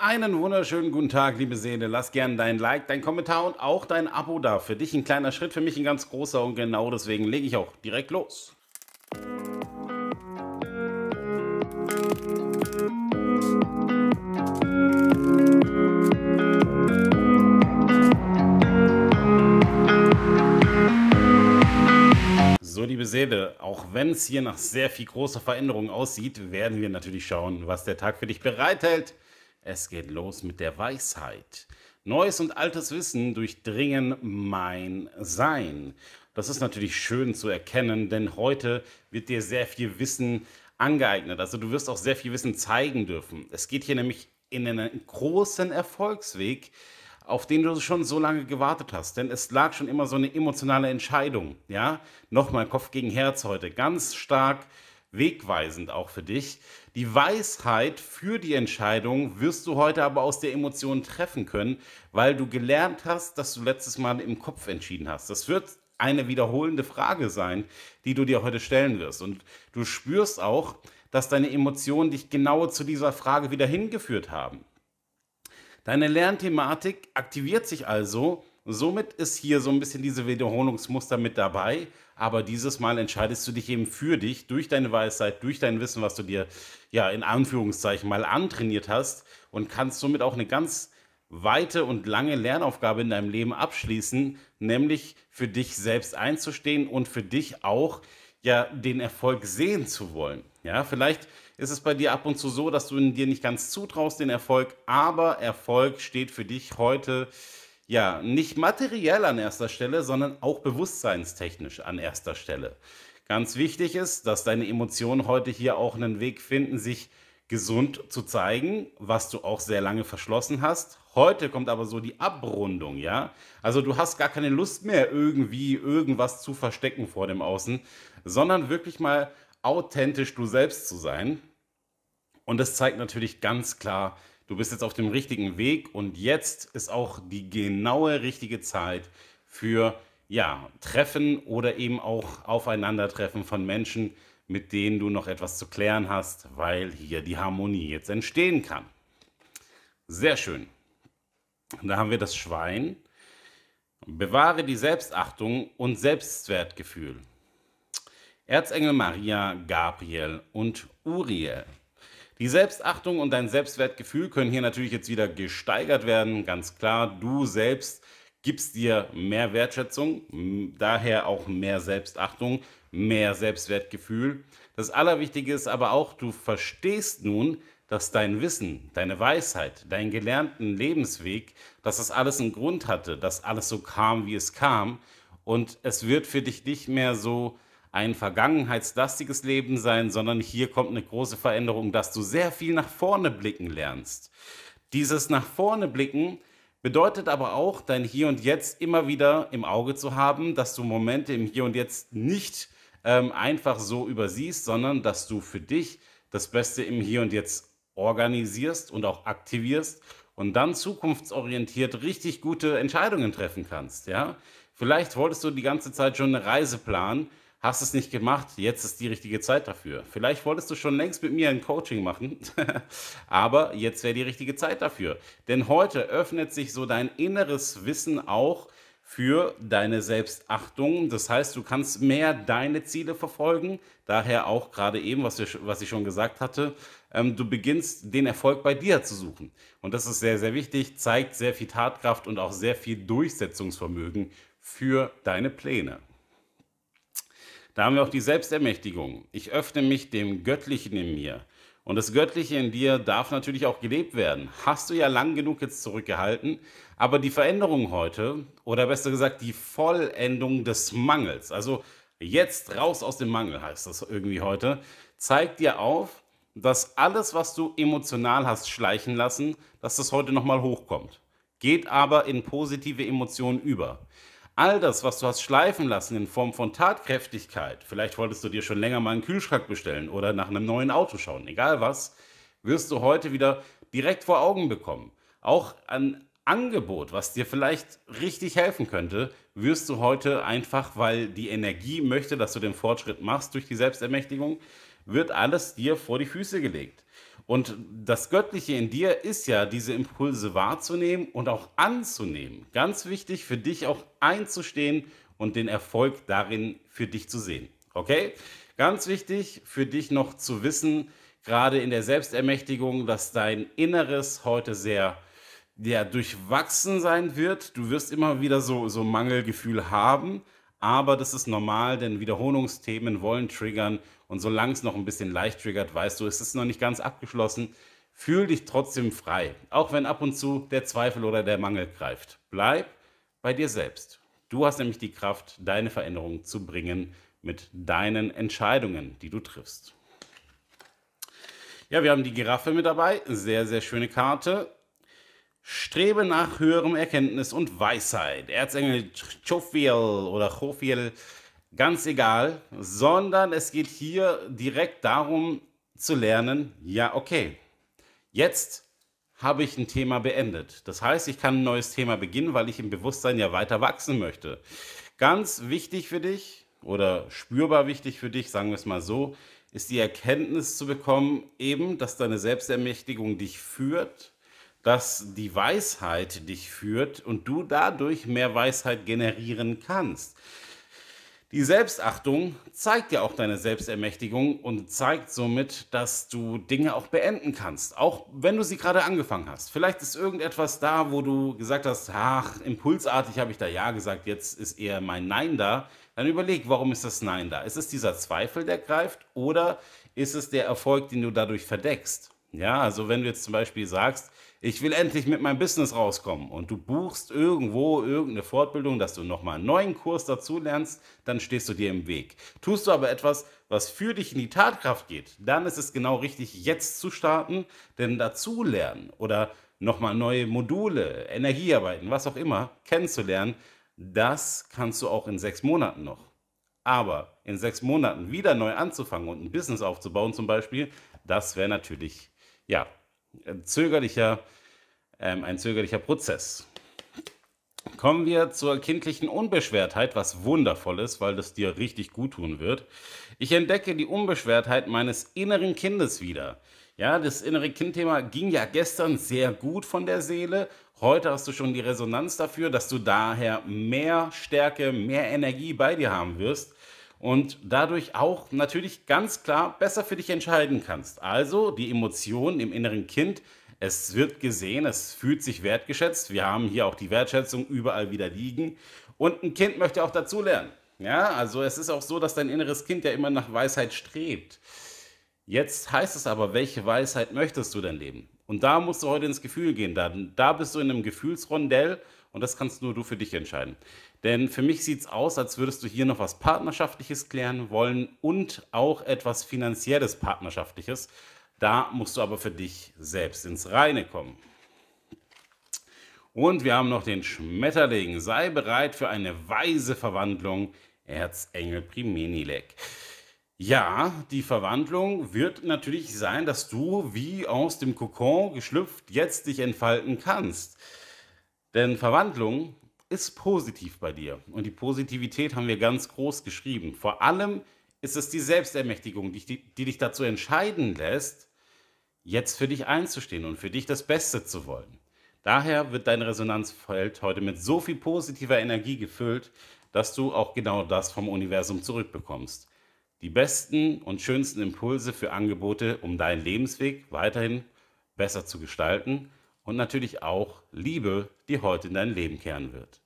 Einen wunderschönen guten Tag, liebe Seele. Lass gerne dein Like, dein Kommentar und auch dein Abo da. Für dich ein kleiner Schritt, für mich ein ganz großer und genau deswegen lege ich auch direkt los. So, liebe Seele, auch wenn es hier nach sehr viel großer Veränderung aussieht, werden wir natürlich schauen, was der Tag für dich bereithält. Es geht los mit der Weisheit. Neues und altes Wissen durchdringen mein Sein. Das ist natürlich schön zu erkennen, denn heute wird dir sehr viel Wissen angeeignet. Also du wirst auch sehr viel Wissen zeigen dürfen. Es geht hier nämlich in einen großen Erfolgsweg, auf den du schon so lange gewartet hast. Denn es lag schon immer so eine emotionale Entscheidung. Ja, nochmal Kopf gegen Herz heute. Ganz stark wegweisend auch für dich. Die Weisheit für die Entscheidung wirst du heute aber aus der Emotion treffen können, weil du gelernt hast, dass du letztes Mal im Kopf entschieden hast. Das wird eine wiederholende Frage sein, die du dir heute stellen wirst. Und du spürst auch, dass deine Emotionen dich genau zu dieser Frage wieder hingeführt haben. Deine Lernthematik aktiviert sich also. Somit ist hier so ein bisschen diese Wiederholungsmuster mit dabei aber dieses Mal entscheidest du dich eben für dich durch deine Weisheit, durch dein Wissen, was du dir ja in Anführungszeichen mal antrainiert hast und kannst somit auch eine ganz weite und lange Lernaufgabe in deinem Leben abschließen, nämlich für dich selbst einzustehen und für dich auch ja den Erfolg sehen zu wollen. Ja, vielleicht ist es bei dir ab und zu so, dass du dir nicht ganz zutraust den Erfolg, aber Erfolg steht für dich heute ja, nicht materiell an erster Stelle, sondern auch bewusstseinstechnisch an erster Stelle. Ganz wichtig ist, dass deine Emotionen heute hier auch einen Weg finden, sich gesund zu zeigen, was du auch sehr lange verschlossen hast. Heute kommt aber so die Abrundung, ja? Also du hast gar keine Lust mehr, irgendwie irgendwas zu verstecken vor dem Außen, sondern wirklich mal authentisch du selbst zu sein. Und das zeigt natürlich ganz klar, du bist jetzt auf dem richtigen Weg und jetzt ist auch die genaue richtige Zeit für ja, Treffen oder eben auch Aufeinandertreffen von Menschen, mit denen du noch etwas zu klären hast, weil hier die Harmonie jetzt entstehen kann. Sehr schön. Da haben wir das Schwein. Bewahre die Selbstachtung und Selbstwertgefühl. Erzengel Maria, Gabriel und Uriel. Die Selbstachtung und dein Selbstwertgefühl können hier natürlich jetzt wieder gesteigert werden. Ganz klar, du selbst gibst dir mehr Wertschätzung, daher auch mehr Selbstachtung, mehr Selbstwertgefühl. Das Allerwichtige ist aber auch, du verstehst nun, dass dein Wissen, deine Weisheit, dein gelernten Lebensweg, dass das alles einen Grund hatte, dass alles so kam, wie es kam. Und es wird für dich nicht mehr so ein vergangenheitslastiges Leben sein, sondern hier kommt eine große Veränderung, dass du sehr viel nach vorne blicken lernst. Dieses nach vorne blicken bedeutet aber auch, dein Hier und Jetzt immer wieder im Auge zu haben, dass du Momente im Hier und Jetzt nicht ähm, einfach so übersiehst, sondern dass du für dich das Beste im Hier und Jetzt organisierst und auch aktivierst und dann zukunftsorientiert richtig gute Entscheidungen treffen kannst, ja? Vielleicht wolltest du die ganze Zeit schon eine Reise planen, hast es nicht gemacht, jetzt ist die richtige Zeit dafür. Vielleicht wolltest du schon längst mit mir ein Coaching machen, aber jetzt wäre die richtige Zeit dafür. Denn heute öffnet sich so dein inneres Wissen auch für deine Selbstachtung. Das heißt, du kannst mehr deine Ziele verfolgen. Daher auch gerade eben, was, wir, was ich schon gesagt hatte, ähm, du beginnst den Erfolg bei dir zu suchen. Und das ist sehr, sehr wichtig, zeigt sehr viel Tatkraft und auch sehr viel Durchsetzungsvermögen für deine Pläne. Da haben wir auch die Selbstermächtigung. Ich öffne mich dem Göttlichen in mir. Und das Göttliche in dir darf natürlich auch gelebt werden. Hast du ja lang genug jetzt zurückgehalten, aber die Veränderung heute, oder besser gesagt die Vollendung des Mangels, also jetzt raus aus dem Mangel heißt das irgendwie heute, zeigt dir auf, dass alles, was du emotional hast schleichen lassen, dass das heute nochmal hochkommt. Geht aber in positive Emotionen über all das, was du hast schleifen lassen in Form von Tatkräftigkeit, vielleicht wolltest du dir schon länger mal einen Kühlschrank bestellen oder nach einem neuen Auto schauen, egal was, wirst du heute wieder direkt vor Augen bekommen. Auch ein Angebot, was dir vielleicht richtig helfen könnte, wirst du heute einfach, weil die Energie möchte, dass du den Fortschritt machst durch die Selbstermächtigung, wird alles dir vor die Füße gelegt. Und das Göttliche in dir ist ja, diese Impulse wahrzunehmen und auch anzunehmen. Ganz wichtig für dich auch einzustehen und den Erfolg darin für dich zu sehen. Okay? Ganz wichtig für dich noch zu wissen, gerade in der Selbstermächtigung, dass dein Inneres heute sehr ja, durchwachsen sein wird. Du wirst immer wieder so, so Mangelgefühl haben aber das ist normal, denn Wiederholungsthemen wollen triggern. Und solange es noch ein bisschen leicht triggert, weißt du, es ist noch nicht ganz abgeschlossen. Fühl dich trotzdem frei, auch wenn ab und zu der Zweifel oder der Mangel greift. Bleib bei dir selbst. Du hast nämlich die Kraft, deine Veränderung zu bringen mit deinen Entscheidungen, die du triffst. Ja, wir haben die Giraffe mit dabei. Sehr, sehr schöne Karte. Strebe nach höherem Erkenntnis und Weisheit. Erzengel Chofiel oder Chofiel, ganz egal, sondern es geht hier direkt darum zu lernen, ja, okay, jetzt habe ich ein Thema beendet. Das heißt, ich kann ein neues Thema beginnen, weil ich im Bewusstsein ja weiter wachsen möchte. Ganz wichtig für dich oder spürbar wichtig für dich, sagen wir es mal so, ist die Erkenntnis zu bekommen, eben, dass deine Selbstermächtigung dich führt dass die Weisheit dich führt und du dadurch mehr Weisheit generieren kannst. Die Selbstachtung zeigt ja auch deine Selbstermächtigung und zeigt somit, dass du Dinge auch beenden kannst, auch wenn du sie gerade angefangen hast. Vielleicht ist irgendetwas da, wo du gesagt hast, ach, impulsartig habe ich da ja gesagt, jetzt ist eher mein Nein da. Dann überleg, warum ist das Nein da? Ist es dieser Zweifel, der greift oder ist es der Erfolg, den du dadurch verdeckst? Ja, also wenn du jetzt zum Beispiel sagst, ich will endlich mit meinem Business rauskommen und du buchst irgendwo irgendeine Fortbildung, dass du nochmal einen neuen Kurs dazu lernst, dann stehst du dir im Weg. Tust du aber etwas, was für dich in die Tatkraft geht, dann ist es genau richtig, jetzt zu starten, denn dazu lernen oder nochmal neue Module, Energiearbeiten, was auch immer, kennenzulernen, das kannst du auch in sechs Monaten noch. Aber in sechs Monaten wieder neu anzufangen und ein Business aufzubauen zum Beispiel, das wäre natürlich, ja, ein zögerlicher, ähm, ein zögerlicher Prozess. Kommen wir zur kindlichen Unbeschwertheit, was wundervoll ist, weil das dir richtig gut tun wird. Ich entdecke die Unbeschwertheit meines inneren Kindes wieder. Ja, das innere Kindthema ging ja gestern sehr gut von der Seele. Heute hast du schon die Resonanz dafür, dass du daher mehr Stärke, mehr Energie bei dir haben wirst und dadurch auch natürlich ganz klar besser für dich entscheiden kannst. Also die Emotionen im inneren Kind, es wird gesehen, es fühlt sich wertgeschätzt. Wir haben hier auch die Wertschätzung überall wieder liegen. Und ein Kind möchte auch dazulernen. Ja, also es ist auch so, dass dein inneres Kind ja immer nach Weisheit strebt. Jetzt heißt es aber, welche Weisheit möchtest du denn leben? Und da musst du heute ins Gefühl gehen. Da, da bist du in einem Gefühlsrondell und das kannst nur du für dich entscheiden. Denn für mich sieht es aus, als würdest du hier noch was Partnerschaftliches klären wollen und auch etwas Finanzielles Partnerschaftliches. Da musst du aber für dich selbst ins Reine kommen. Und wir haben noch den Schmetterling. Sei bereit für eine weise Verwandlung. Erzengel Primenilek. Ja, die Verwandlung wird natürlich sein, dass du wie aus dem Kokon geschlüpft jetzt dich entfalten kannst. Denn Verwandlung ist positiv bei dir. Und die Positivität haben wir ganz groß geschrieben. Vor allem ist es die Selbstermächtigung, die, die dich dazu entscheiden lässt, jetzt für dich einzustehen und für dich das Beste zu wollen. Daher wird dein Resonanzfeld heute mit so viel positiver Energie gefüllt, dass du auch genau das vom Universum zurückbekommst. Die besten und schönsten Impulse für Angebote, um deinen Lebensweg weiterhin besser zu gestalten und natürlich auch Liebe, die heute in dein Leben kehren wird.